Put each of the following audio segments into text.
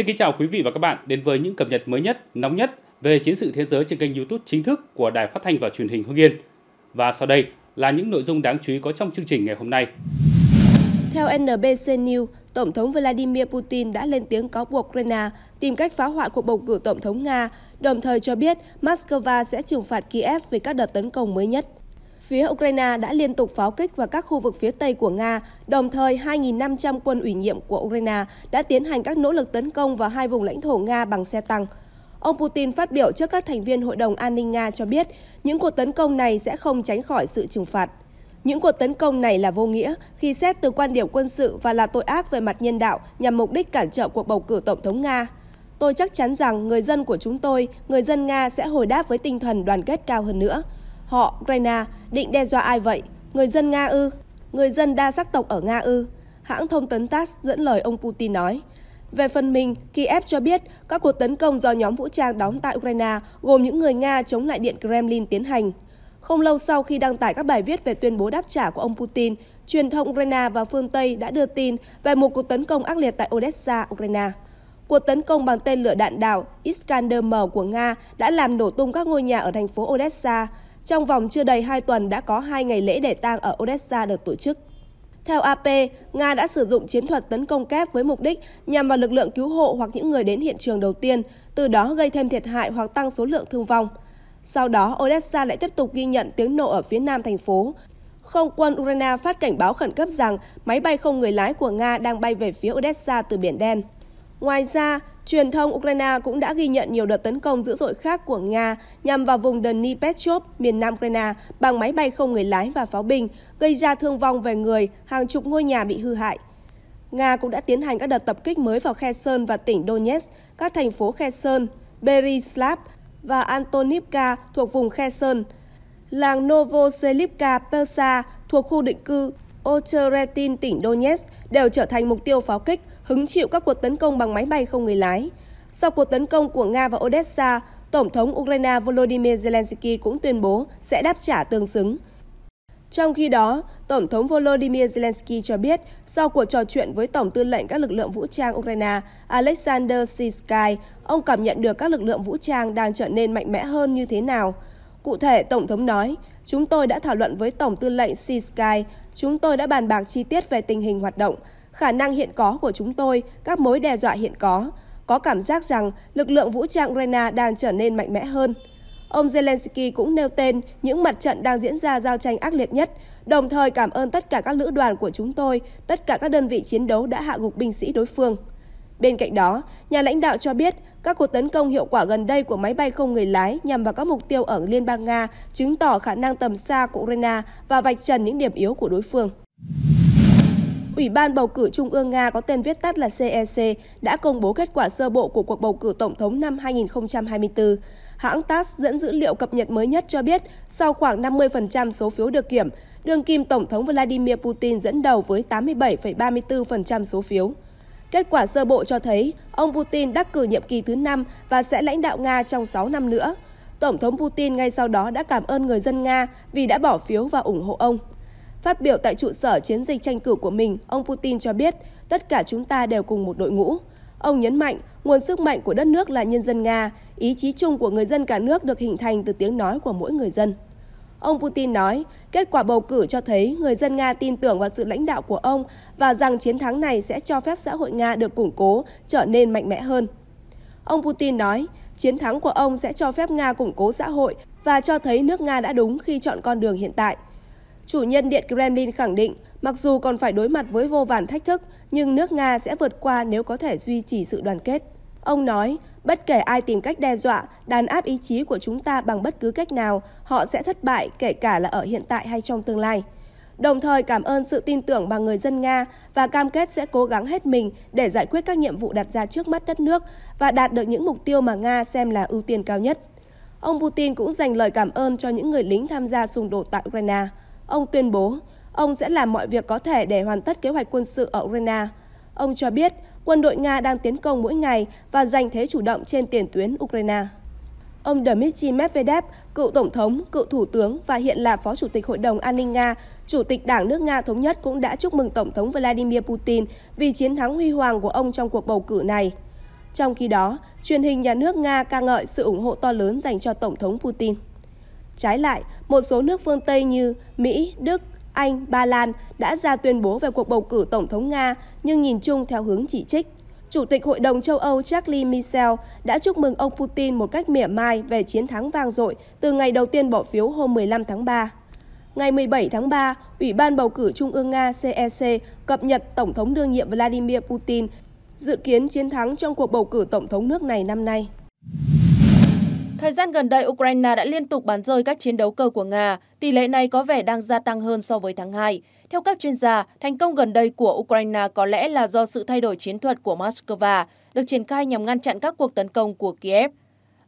Xin kính chào quý vị và các bạn đến với những cập nhật mới nhất, nóng nhất về chiến sự thế giới trên kênh YouTube chính thức của Đài Phát thanh và Truyền hình Hưng Yên. Và sau đây là những nội dung đáng chú ý có trong chương trình ngày hôm nay. Theo NBC News, Tổng thống Vladimir Putin đã lên tiếng cáo buộc Ukraine tìm cách phá hoại cuộc bầu cử Tổng thống Nga, đồng thời cho biết Moscow sẽ trừng phạt Kiev về các đợt tấn công mới nhất. Phía Ukraine đã liên tục pháo kích vào các khu vực phía tây của Nga, đồng thời 2.500 quân ủy nhiệm của Ukraine đã tiến hành các nỗ lực tấn công vào hai vùng lãnh thổ Nga bằng xe tăng. Ông Putin phát biểu trước các thành viên Hội đồng An ninh Nga cho biết những cuộc tấn công này sẽ không tránh khỏi sự trừng phạt. Những cuộc tấn công này là vô nghĩa khi xét từ quan điểm quân sự và là tội ác về mặt nhân đạo nhằm mục đích cản trở cuộc bầu cử Tổng thống Nga. Tôi chắc chắn rằng người dân của chúng tôi, người dân Nga sẽ hồi đáp với tinh thần đoàn kết cao hơn nữa. Họ, Ukraine, định đe dọa ai vậy? Người dân Nga ư? Người dân đa sắc tộc ở Nga ư? Hãng thông tấn TASS dẫn lời ông Putin nói. Về phần mình, Kiev cho biết các cuộc tấn công do nhóm vũ trang đóng tại Ukraine gồm những người Nga chống lại Điện Kremlin tiến hành. Không lâu sau khi đăng tải các bài viết về tuyên bố đáp trả của ông Putin, truyền thông Ukraine và phương Tây đã đưa tin về một cuộc tấn công ác liệt tại Odessa, Ukraine. Cuộc tấn công bằng tên lửa đạn đạo Iskander-M của Nga đã làm nổ tung các ngôi nhà ở thành phố Odessa, trong vòng chưa đầy 2 tuần đã có 2 ngày lễ để tang ở Odessa được tổ chức. Theo AP, Nga đã sử dụng chiến thuật tấn công kép với mục đích nhằm vào lực lượng cứu hộ hoặc những người đến hiện trường đầu tiên, từ đó gây thêm thiệt hại hoặc tăng số lượng thương vong. Sau đó, Odessa lại tiếp tục ghi nhận tiếng nổ ở phía nam thành phố. Không quân Ukraine phát cảnh báo khẩn cấp rằng máy bay không người lái của Nga đang bay về phía Odessa từ Biển Đen. Ngoài ra, truyền thông Ukraine cũng đã ghi nhận nhiều đợt tấn công dữ dội khác của Nga nhằm vào vùng Dnipropetrovsk, miền nam Ukraine, bằng máy bay không người lái và pháo binh, gây ra thương vong về người, hàng chục ngôi nhà bị hư hại. Nga cũng đã tiến hành các đợt tập kích mới vào Kherson và tỉnh Donetsk, các thành phố Kherson, Berislav và Antonivka thuộc vùng Kherson, làng Novoselivka Persa thuộc khu định cư Ocheretin tỉnh Donetsk đều trở thành mục tiêu pháo kích hứng chịu các cuộc tấn công bằng máy bay không người lái. Sau cuộc tấn công của Nga và Odessa, Tổng thống Ukraine Volodymyr Zelensky cũng tuyên bố sẽ đáp trả tương xứng. Trong khi đó, Tổng thống Volodymyr Zelensky cho biết sau cuộc trò chuyện với Tổng tư lệnh các lực lượng vũ trang Ukraine Alexander Siskai, ông cảm nhận được các lực lượng vũ trang đang trở nên mạnh mẽ hơn như thế nào. Cụ thể, Tổng thống nói, chúng tôi đã thảo luận với Tổng tư lệnh Siskai, chúng tôi đã bàn bạc chi tiết về tình hình hoạt động, khả năng hiện có của chúng tôi, các mối đe dọa hiện có. Có cảm giác rằng lực lượng vũ trang Ukraine đang trở nên mạnh mẽ hơn. Ông Zelensky cũng nêu tên những mặt trận đang diễn ra giao tranh ác liệt nhất, đồng thời cảm ơn tất cả các lữ đoàn của chúng tôi, tất cả các đơn vị chiến đấu đã hạ gục binh sĩ đối phương. Bên cạnh đó, nhà lãnh đạo cho biết các cuộc tấn công hiệu quả gần đây của máy bay không người lái nhằm vào các mục tiêu ở Liên bang Nga chứng tỏ khả năng tầm xa của Ukraine và vạch trần những điểm yếu của đối phương. Ủy ban bầu cử Trung ương Nga có tên viết tắt là CEC e đã công bố kết quả sơ bộ của cuộc bầu cử tổng thống năm 2024. Hãng TASS dẫn dữ liệu cập nhật mới nhất cho biết, sau khoảng 50% số phiếu được kiểm, đương kim Tổng thống Vladimir Putin dẫn đầu với 87,34% số phiếu. Kết quả sơ bộ cho thấy ông Putin đắc cử nhiệm kỳ thứ 5 và sẽ lãnh đạo Nga trong 6 năm nữa. Tổng thống Putin ngay sau đó đã cảm ơn người dân Nga vì đã bỏ phiếu và ủng hộ ông. Phát biểu tại trụ sở chiến dịch tranh cử của mình, ông Putin cho biết tất cả chúng ta đều cùng một đội ngũ. Ông nhấn mạnh nguồn sức mạnh của đất nước là nhân dân Nga, ý chí chung của người dân cả nước được hình thành từ tiếng nói của mỗi người dân. Ông Putin nói, kết quả bầu cử cho thấy người dân Nga tin tưởng vào sự lãnh đạo của ông và rằng chiến thắng này sẽ cho phép xã hội Nga được củng cố, trở nên mạnh mẽ hơn. Ông Putin nói, chiến thắng của ông sẽ cho phép Nga củng cố xã hội và cho thấy nước Nga đã đúng khi chọn con đường hiện tại – chủ nhân Điện Kremlin khẳng định mặc dù còn phải đối mặt với vô vàn thách thức, nhưng nước Nga sẽ vượt qua nếu có thể duy trì sự đoàn kết. Ông nói, bất kể ai tìm cách đe dọa, đàn áp ý chí của chúng ta bằng bất cứ cách nào, họ sẽ thất bại kể cả là ở hiện tại hay trong tương lai. Đồng thời cảm ơn sự tin tưởng bằng người dân Nga và cam kết sẽ cố gắng hết mình để giải quyết các nhiệm vụ đặt ra trước mắt đất nước và đạt được những mục tiêu mà Nga xem là ưu tiên cao nhất. Ông Putin cũng dành lời cảm ơn cho những người lính tham gia xung đột tại Ukraine. Ông tuyên bố, ông sẽ làm mọi việc có thể để hoàn tất kế hoạch quân sự ở Ukraine. Ông cho biết, quân đội Nga đang tiến công mỗi ngày và giành thế chủ động trên tiền tuyến Ukraine. Ông Dmitry Medvedev, cựu tổng thống, cựu thủ tướng và hiện là phó chủ tịch Hội đồng An ninh Nga, chủ tịch Đảng nước Nga thống nhất cũng đã chúc mừng tổng thống Vladimir Putin vì chiến thắng huy hoàng của ông trong cuộc bầu cử này. Trong khi đó, truyền hình nhà nước Nga ca ngợi sự ủng hộ to lớn dành cho tổng thống Putin. Trái lại, một số nước phương Tây như Mỹ, Đức, Anh, Ba Lan đã ra tuyên bố về cuộc bầu cử Tổng thống Nga nhưng nhìn chung theo hướng chỉ trích. Chủ tịch Hội đồng châu Âu Charles Michel đã chúc mừng ông Putin một cách mỉa mai về chiến thắng vang dội từ ngày đầu tiên bỏ phiếu hôm 15 tháng 3. Ngày 17 tháng 3, Ủy ban bầu cử Trung ương Nga CEC e cập nhật Tổng thống đương nhiệm Vladimir Putin dự kiến chiến thắng trong cuộc bầu cử Tổng thống nước này năm nay. Thời gian gần đây, Ukraine đã liên tục bắn rơi các chiến đấu cơ của Nga. Tỷ lệ này có vẻ đang gia tăng hơn so với tháng 2. Theo các chuyên gia, thành công gần đây của Ukraine có lẽ là do sự thay đổi chiến thuật của Moscow, được triển khai nhằm ngăn chặn các cuộc tấn công của Kiev.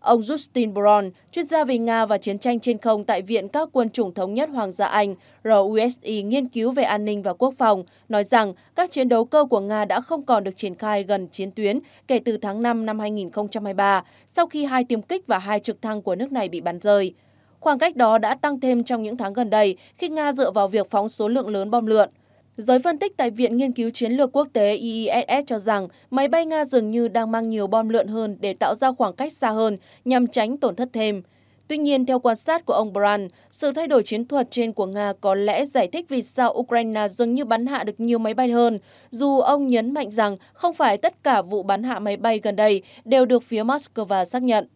Ông Justin Brown, chuyên gia về Nga và chiến tranh trên không tại Viện các quân chủng thống nhất Hoàng gia Anh, RUSI e, nghiên cứu về an ninh và quốc phòng, nói rằng các chiến đấu cơ của Nga đã không còn được triển khai gần chiến tuyến kể từ tháng 5 năm 2023, sau khi hai tiêm kích và hai trực thăng của nước này bị bắn rơi. Khoảng cách đó đã tăng thêm trong những tháng gần đây khi Nga dựa vào việc phóng số lượng lớn bom lượn. Giới phân tích tại Viện Nghiên cứu Chiến lược Quốc tế IISS e cho rằng máy bay Nga dường như đang mang nhiều bom lượn hơn để tạo ra khoảng cách xa hơn nhằm tránh tổn thất thêm. Tuy nhiên, theo quan sát của ông Brand, sự thay đổi chiến thuật trên của Nga có lẽ giải thích vì sao Ukraine dường như bắn hạ được nhiều máy bay hơn, dù ông nhấn mạnh rằng không phải tất cả vụ bắn hạ máy bay gần đây đều được phía Moscow xác nhận.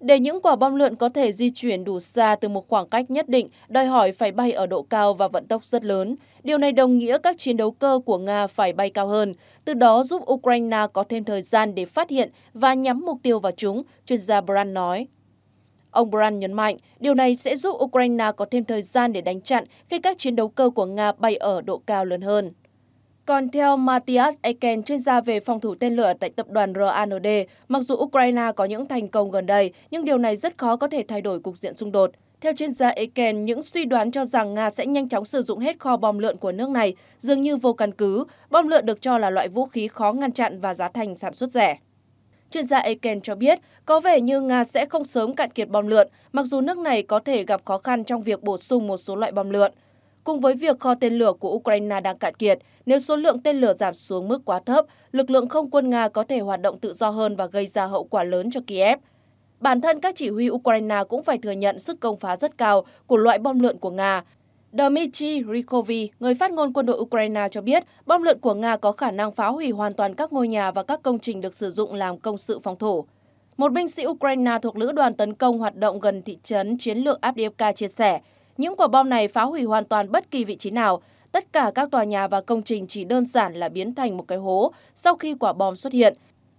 Để những quả bom lượn có thể di chuyển đủ xa từ một khoảng cách nhất định, đòi hỏi phải bay ở độ cao và vận tốc rất lớn. Điều này đồng nghĩa các chiến đấu cơ của Nga phải bay cao hơn, từ đó giúp Ukraine có thêm thời gian để phát hiện và nhắm mục tiêu vào chúng, chuyên gia Brand nói. Ông Brand nhấn mạnh, điều này sẽ giúp Ukraine có thêm thời gian để đánh chặn khi các chiến đấu cơ của Nga bay ở độ cao lớn hơn. Còn theo Matthias Eken, chuyên gia về phòng thủ tên lửa tại tập đoàn RAND, mặc dù Ukraine có những thành công gần đây, nhưng điều này rất khó có thể thay đổi cục diện xung đột. Theo chuyên gia Eken, những suy đoán cho rằng Nga sẽ nhanh chóng sử dụng hết kho bom lượn của nước này dường như vô căn cứ. Bom lượn được cho là loại vũ khí khó ngăn chặn và giá thành sản xuất rẻ. Chuyên gia Eken cho biết, có vẻ như Nga sẽ không sớm cạn kiệt bom lượn, mặc dù nước này có thể gặp khó khăn trong việc bổ sung một số loại bom lượn. Cùng với việc kho tên lửa của Ukraine đang cạn kiệt, nếu số lượng tên lửa giảm xuống mức quá thấp, lực lượng không quân Nga có thể hoạt động tự do hơn và gây ra hậu quả lớn cho Kiev. Bản thân các chỉ huy Ukraine cũng phải thừa nhận sức công phá rất cao của loại bom lượn của Nga. Dmitry Rikovi, người phát ngôn quân đội Ukraine cho biết, bom lượn của Nga có khả năng phá hủy hoàn toàn các ngôi nhà và các công trình được sử dụng làm công sự phòng thủ. Một binh sĩ Ukraine thuộc lữ đoàn tấn công hoạt động gần thị trấn chiến lược Avdiivka chia sẻ, những quả bom này phá hủy hoàn toàn bất kỳ vị trí nào. Tất cả các tòa nhà và công trình chỉ đơn giản là biến thành một cái hố sau khi quả bom xuất hiện.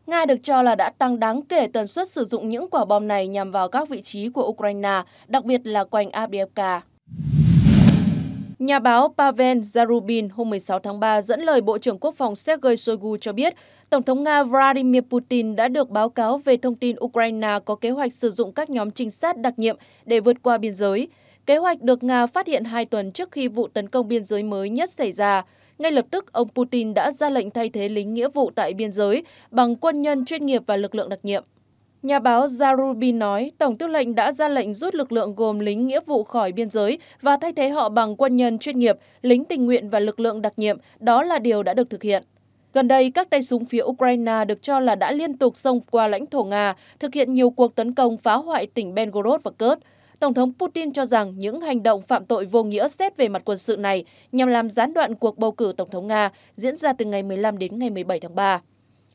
Nga được cho là đã tăng đáng kể tần suất sử dụng những quả bom này nhằm vào các vị trí của Ukraine, đặc biệt là quanh Avdiivka. Nhà báo Pavel Zarubin hôm 16 tháng 3 dẫn lời Bộ trưởng Quốc phòng Sergei Shoigu cho biết, Tổng thống Nga Vladimir Putin đã được báo cáo về thông tin Ukraine có kế hoạch sử dụng các nhóm trinh sát đặc nhiệm để vượt qua biên giới. Kế hoạch được Nga phát hiện hai tuần trước khi vụ tấn công biên giới mới nhất xảy ra. Ngay lập tức, ông Putin đã ra lệnh thay thế lính nghĩa vụ tại biên giới bằng quân nhân chuyên nghiệp và lực lượng đặc nhiệm. Nhà báo Zarubin nói, Tổng tư lệnh đã ra lệnh rút lực lượng gồm lính nghĩa vụ khỏi biên giới và thay thế họ bằng quân nhân chuyên nghiệp, lính tình nguyện và lực lượng đặc nhiệm. Đó là điều đã được thực hiện. Gần đây, các tay súng phía Ukraine được cho là đã liên tục xông qua lãnh thổ Nga, thực hiện nhiều cuộc tấn công phá hoại tỉnh Belgorod và Kursk. Tổng thống Putin cho rằng những hành động phạm tội vô nghĩa xét về mặt quân sự này nhằm làm gián đoạn cuộc bầu cử Tổng thống Nga diễn ra từ ngày 15 đến ngày 17 tháng 3.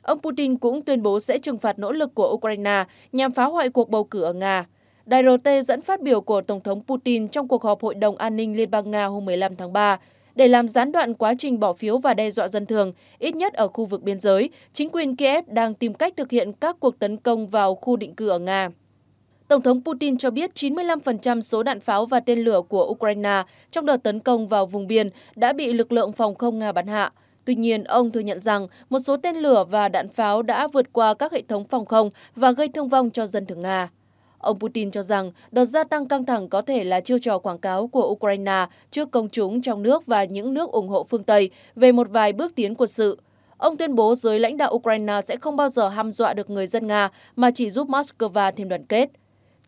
Ông Putin cũng tuyên bố sẽ trừng phạt nỗ lực của Ukraine nhằm phá hoại cuộc bầu cử ở Nga. Đài RT dẫn phát biểu của Tổng thống Putin trong cuộc họp Hội đồng An ninh Liên bang Nga hôm 15 tháng 3. Để làm gián đoạn quá trình bỏ phiếu và đe dọa dân thường, ít nhất ở khu vực biên giới, chính quyền Kiev đang tìm cách thực hiện các cuộc tấn công vào khu định cư ở Nga. Tổng thống Putin cho biết 95% số đạn pháo và tên lửa của Ukraine trong đợt tấn công vào vùng biên đã bị lực lượng phòng không Nga bắn hạ. Tuy nhiên, ông thừa nhận rằng một số tên lửa và đạn pháo đã vượt qua các hệ thống phòng không và gây thương vong cho dân thường Nga. Ông Putin cho rằng đợt gia tăng căng thẳng có thể là chiêu trò quảng cáo của Ukraine trước công chúng trong nước và những nước ủng hộ phương Tây về một vài bước tiến quân sự. Ông tuyên bố giới lãnh đạo Ukraine sẽ không bao giờ hăm dọa được người dân Nga mà chỉ giúp Moscow thêm đoàn kết.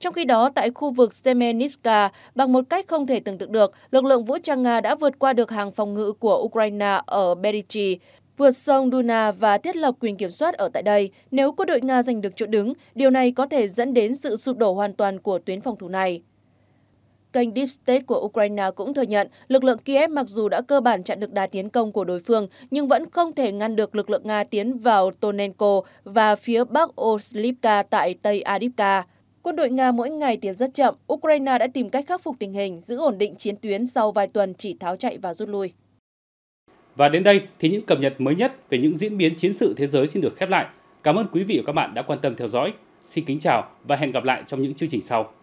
Trong khi đó, tại khu vực Semenivka, bằng một cách không thể tưởng tượng được, lực lượng vũ trang Nga đã vượt qua được hàng phòng ngự của Ukraine ở Berichi, vượt sông Duna và thiết lập quyền kiểm soát ở tại đây. Nếu quân đội Nga giành được chỗ đứng, điều này có thể dẫn đến sự sụp đổ hoàn toàn của tuyến phòng thủ này. Kênh Deep State của Ukraine cũng thừa nhận lực lượng Kiev mặc dù đã cơ bản chặn được đà tiến công của đối phương, nhưng vẫn không thể ngăn được lực lượng Nga tiến vào Tonenko và phía bắc Oslivka tại Tây Adipka Quân đội Nga mỗi ngày tiến rất chậm, Ukraine đã tìm cách khắc phục tình hình, giữ ổn định chiến tuyến sau vài tuần chỉ tháo chạy và rút lui. Và đến đây thì những cập nhật mới nhất về những diễn biến chiến sự thế giới xin được khép lại. Cảm ơn quý vị và các bạn đã quan tâm theo dõi. Xin kính chào và hẹn gặp lại trong những chương trình sau.